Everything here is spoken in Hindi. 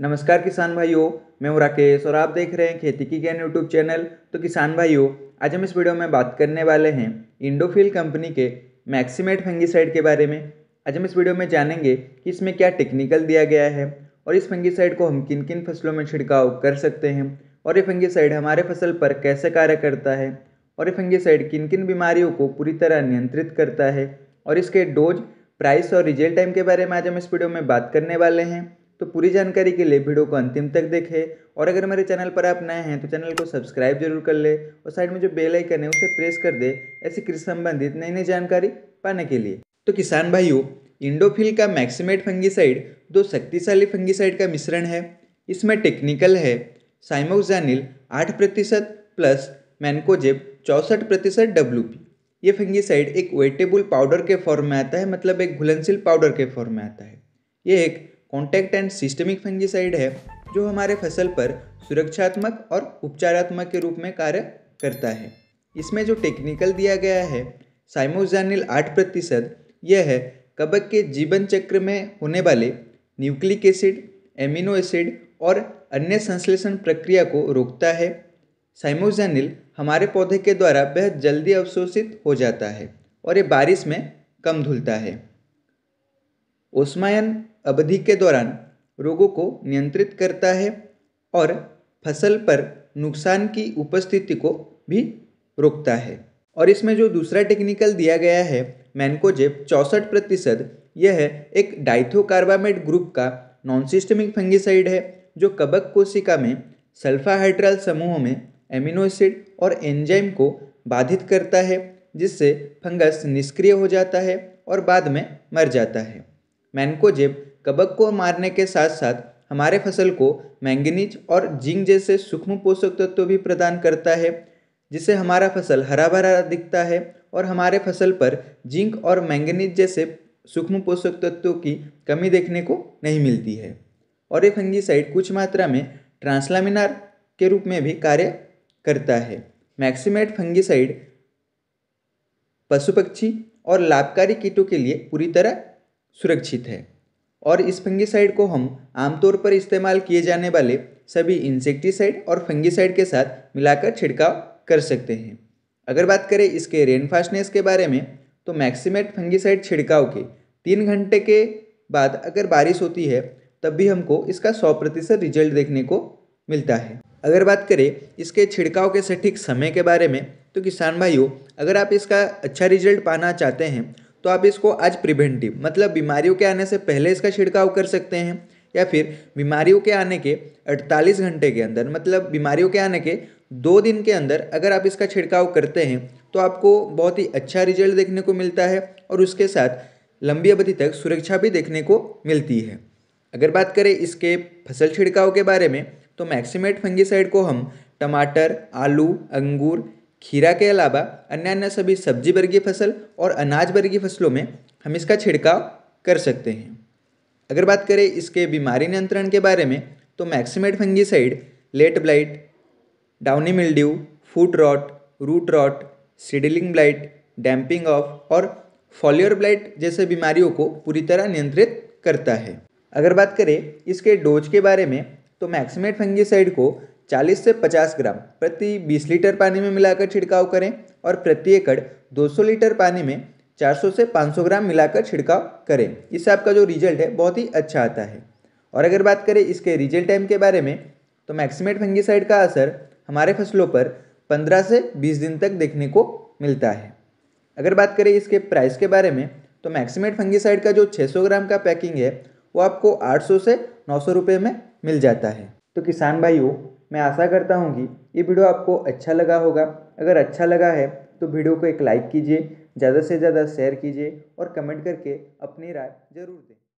नमस्कार किसान भाइयों मैं हूं राकेश और आप देख रहे हैं खेती की ज्ञान यूट्यूब चैनल तो किसान भाइयों आज हम इस वीडियो में बात करने वाले हैं इंडोफिल कंपनी के मैक्सीमेट फंगीसाइड के बारे में आज हम इस वीडियो में जानेंगे कि इसमें क्या टेक्निकल दिया गया है और इस फंगीसाइड को हम किन किन फसलों में छिड़काव कर सकते हैं और ये फंगीसाइड हमारे फसल पर कैसे कार्य करता है और ये फंगीसाइड किन किन बीमारियों को पूरी तरह नियंत्रित करता है और इसके डोज प्राइस और रिजल्ट टाइम के बारे में आज हम इस वीडियो में बात करने वाले हैं तो पूरी जानकारी के लिए वीडियो को अंतिम तक देखें और अगर मेरे चैनल पर आप नए हैं तो चैनल को सब्सक्राइब जरूर कर ले और साइड में जो बेल आइकन है उसे प्रेस कर दे ऐसी कृषि संबंधित नई नई जानकारी पाने के लिए तो किसान भाइयों इंडोफिल का मैक्सिमेट फंगीसाइड दो शक्तिशाली फंगीसाइड का मिश्रण है इसमें टेक्निकल है साइमोक्सानिल आठ प्रतिशत प्लस मैनकोजेब चौंसठ प्रतिशत डब्ल्यू ये फंगीसाइड एक वेटेबल पाउडर के फॉर्म में आता है मतलब एक घुलनशील पाउडर के फॉर्म में आता है ये एक कॉन्टैक्ट एंड सिस्टमिक फंगिसाइड है जो हमारे फसल पर सुरक्षात्मक और उपचारात्मक के रूप में कार्य करता है इसमें जो टेक्निकल दिया गया है साइमोजानिल आठ प्रतिशत यह है कबक के जीवन चक्र में होने वाले न्यूक्लिक एसिड एमिनो एसिड और अन्य संश्लेषण प्रक्रिया को रोकता है साइमोजानिल हमारे पौधे के द्वारा बेहद जल्दी अवशोषित हो जाता है और ये बारिश में कम धुलता है ओस्मायन अवधि के दौरान रोगों को नियंत्रित करता है और फसल पर नुकसान की उपस्थिति को भी रोकता है और इसमें जो दूसरा टेक्निकल दिया गया है मैनकोजेब चौंसठ प्रतिशत यह एक डाइथोकार्बामेट ग्रुप का नॉन सिस्टमिक फंगिसाइड है जो कबक कोशिका में सल्फाहाइड्रल समूहों में एमिनो एसिड और एंजाइम को बाधित करता है जिससे फंगस निष्क्रिय हो जाता है और बाद में मर जाता है मैनकोजेब कबक को मारने के साथ साथ हमारे फसल को मैंगनीज और जिंक जैसे सूक्ष्म पोषक तत्व तो भी प्रदान करता है जिससे हमारा फसल हरा भरा दिखता है और हमारे फसल पर जिंक और मैंगनीज जैसे सूक्ष्म पोषक तत्वों की कमी देखने को नहीं मिलती है और ये फंगीसाइड कुछ मात्रा में ट्रांसलामिनार के रूप में भी कार्य करता है मैक्सीमेट फंगीसाइड पशु पक्षी और लाभकारी कीटों के लिए पूरी तरह सुरक्षित है और इस फंगिसाइड को हम आमतौर पर इस्तेमाल किए जाने वाले सभी इंसेक्टिसाइड और फंगिसाइड के साथ मिलाकर छिड़काव कर सकते हैं अगर बात करें इसके रेनफास्टनेस के बारे में तो मैक्सिमेट फंगिसाइड छिड़काव के तीन घंटे के बाद अगर बारिश होती है तब भी हमको इसका सौ प्रतिशत रिजल्ट देखने को मिलता है अगर बात करें इसके छिड़काव के सटीक समय के बारे में तो किसान भाइयों अगर आप इसका अच्छा रिजल्ट पाना चाहते हैं तो आप इसको आज प्रिवेंटिव मतलब बीमारियों के आने से पहले इसका छिड़काव कर सकते हैं या फिर बीमारियों के आने के 48 घंटे के अंदर मतलब बीमारियों के आने के दो दिन के अंदर अगर आप इसका छिड़काव करते हैं तो आपको बहुत ही अच्छा रिजल्ट देखने को मिलता है और उसके साथ लंबी अवधि तक सुरक्षा भी देखने को मिलती है अगर बात करें इसके फसल छिड़काव के बारे में तो मैक्सीमेट फंगीसाइड को हम टमाटर आलू अंगूर खीरा के अलावा अन्य अन्य सभी सब्जी वर्गीय फसल और अनाज वर्गीय फसलों में हम इसका छिड़काव कर सकते हैं अगर बात करें इसके बीमारी नियंत्रण के बारे में तो मैक्सीमेट fungicide late blight downy mildew foot rot root rot seedling blight damping off और फॉलियर ब्लाइट जैसे बीमारियों को पूरी तरह नियंत्रित करता है अगर बात करें इसके डोज के बारे में तो मैक्सीमेट फंगीसाइड को 40 से 50 ग्राम प्रति 20 लीटर पानी में मिलाकर छिड़काव करें और प्रति एकड़ 200 लीटर पानी में 400 से 500 ग्राम मिलाकर छिड़काव करें इससे आपका जो रिजल्ट है बहुत ही अच्छा आता है और अगर बात करें इसके रिजल्ट टाइम के बारे में तो मैक्सीमेट फंगीसाइड का असर हमारे फसलों पर 15 से 20 दिन तक देखने को मिलता है अगर बात करें इसके प्राइस के बारे में तो मैक्सीमेट फंगीसाइड का जो सौ ग्राम का पैकिंग है वो आपको सौ से सौ रुपये में मिल जाता है तो किसान भाइयों मैं आशा करता हूँ कि ये वीडियो आपको अच्छा लगा होगा अगर अच्छा लगा है तो वीडियो को एक लाइक कीजिए ज़्यादा से ज़्यादा शेयर कीजिए और कमेंट करके अपनी राय ज़रूर दें